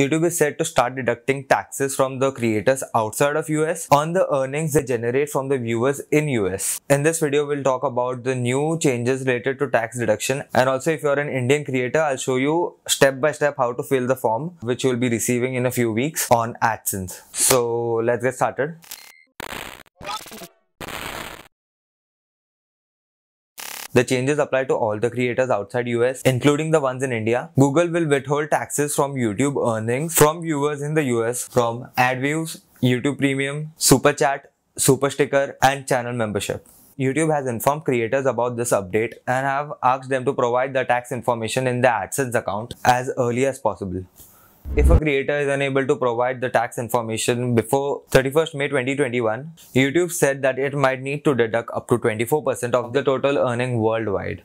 YouTube is said to start deducting taxes from the creators outside of US on the earnings they generate from the viewers in US. In this video, we'll talk about the new changes related to tax deduction and also if you're an Indian creator, I'll show you step by step how to fill the form which you'll be receiving in a few weeks on AdSense. So let's get started. The changes apply to all the creators outside US, including the ones in India. Google will withhold taxes from YouTube earnings from viewers in the US from ad views, YouTube Premium, Super Chat, Super Sticker, and channel membership. YouTube has informed creators about this update and have asked them to provide the tax information in the AdSense account as early as possible. If a creator is unable to provide the tax information before 31st May 2021, YouTube said that it might need to deduct up to 24% of the total earning worldwide.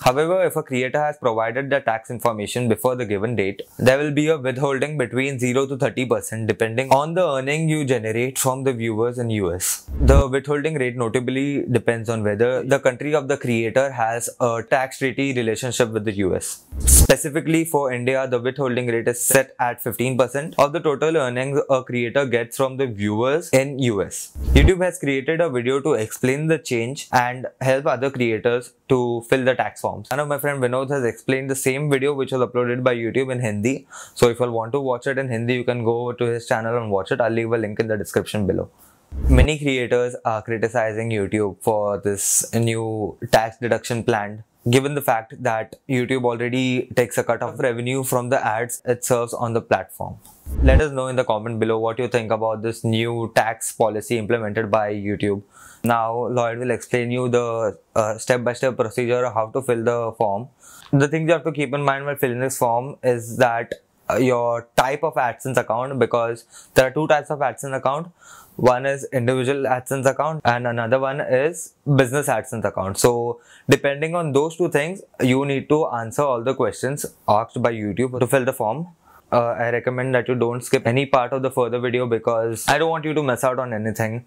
However, if a creator has provided the tax information before the given date, there will be a withholding between 0 to 30% depending on the earning you generate from the viewers in US. The withholding rate notably depends on whether the country of the creator has a tax treaty relationship with the US. Specifically for India, the withholding rate is set at 15% of the total earnings a creator gets from the viewers in US. YouTube has created a video to explain the change and help other creators to fill the tax platforms. One of my friend Vinod has explained the same video which was uploaded by YouTube in Hindi. So if you want to watch it in Hindi, you can go to his channel and watch it. I'll leave a link in the description below. Many creators are criticizing YouTube for this new tax deduction plan given the fact that YouTube already takes a cut of revenue from the ads it serves on the platform. Let us know in the comment below what you think about this new tax policy implemented by YouTube. Now, Lloyd will explain you the uh, step-by-step uh, -step procedure how to fill the form. The things you have to keep in mind while filling this form is that uh, your type of AdSense account because there are two types of AdSense account. One is individual AdSense account and another one is business AdSense account. So depending on those two things, you need to answer all the questions asked by YouTube to fill the form. Uh, I recommend that you don't skip any part of the further video because I don't want you to miss out on anything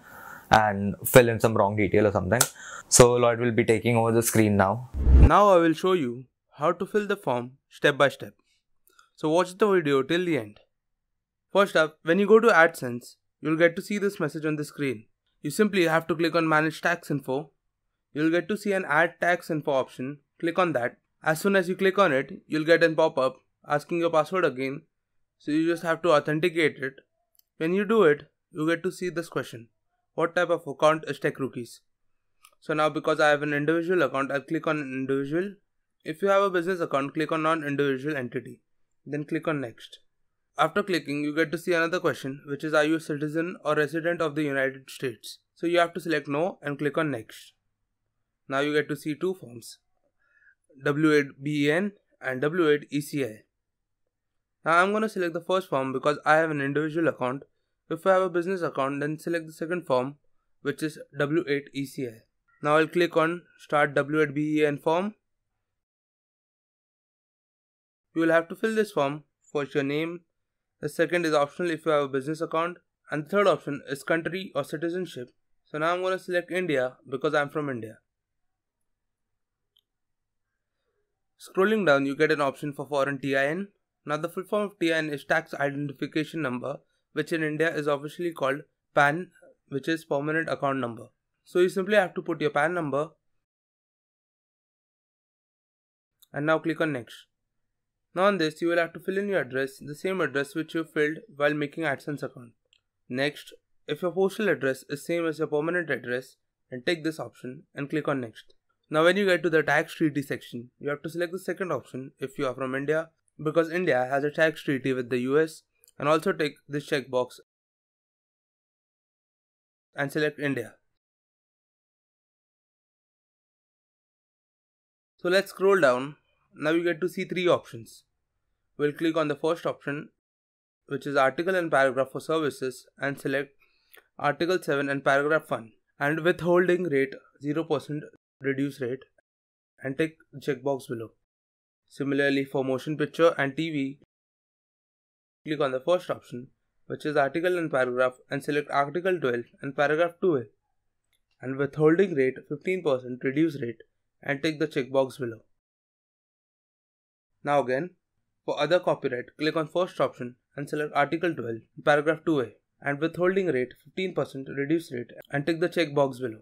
and fill in some wrong detail or something. So Lloyd will be taking over the screen now. Now I will show you how to fill the form step by step so watch the video till the end. First up, when you go to AdSense, you'll get to see this message on the screen. You simply have to click on manage tax info. You'll get to see an add tax info option, click on that. As soon as you click on it, you'll get a pop-up asking your password again, so you just have to authenticate it. When you do it, you get to see this question. What type of account is Tech Rookies? So now because I have an individual account, I'll click on individual. If you have a business account, click on non-individual entity. Then click on next. After clicking, you get to see another question which is are you a citizen or resident of the United States? So you have to select no and click on next. Now you get to see two forms W8BEN and W8ECI. Now I'm going to select the first form because I have an individual account. If I have a business account then select the second form which is W8ECI. Now I'll click on start W8BEN form you will have to fill this form for your name. The second is optional if you have a business account. And the third option is country or citizenship. So now I'm going to select India because I'm from India. Scrolling down, you get an option for foreign TIN. Now the full form of TIN is tax identification number, which in India is officially called PAN, which is permanent account number. So you simply have to put your PAN number and now click on next. Now on this, you will have to fill in your address, the same address which you filled while making AdSense account. Next, if your postal address is same as your permanent address, then take this option and click on next. Now when you get to the tax treaty section, you have to select the second option if you are from India because India has a tax treaty with the US and also take this checkbox and select India. So let's scroll down now you get to see three options. We'll click on the first option, which is article and paragraph for services and select article 7 and paragraph 1 and withholding rate 0% reduce rate and tick checkbox below. Similarly for motion picture and TV, click on the first option which is article and paragraph and select article 12 and paragraph 2a and withholding rate 15% reduce rate and tick the checkbox below. Now again, for other copyright, click on first option and select Article 12, paragraph 2a and withholding rate 15% reduce rate and tick the checkbox below.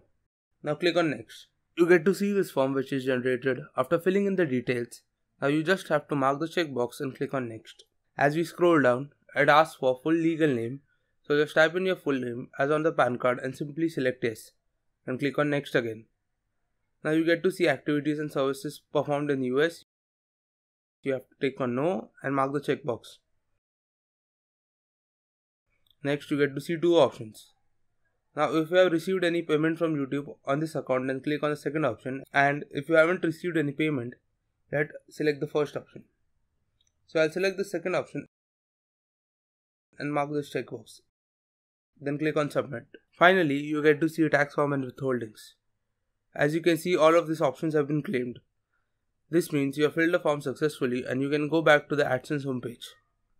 Now click on next. You get to see this form which is generated after filling in the details. Now you just have to mark the checkbox and click on next. As we scroll down, it asks for full legal name. So just type in your full name as on the PAN card and simply select yes and click on next again. Now you get to see activities and services performed in US, you have to click on no and mark the checkbox. Next you get to see two options. Now if you have received any payment from YouTube on this account then click on the second option and if you haven't received any payment then select the first option. So I'll select the second option and mark this checkbox. Then click on submit. Finally you get to see tax form and withholdings. As you can see all of these options have been claimed. This means you have filled the form successfully and you can go back to the AdSense homepage.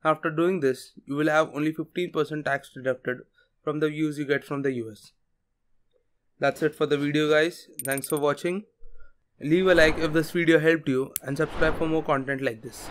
After doing this, you will have only 15% tax deducted from the views you get from the US. That's it for the video guys. Thanks for watching. Leave a like if this video helped you and subscribe for more content like this.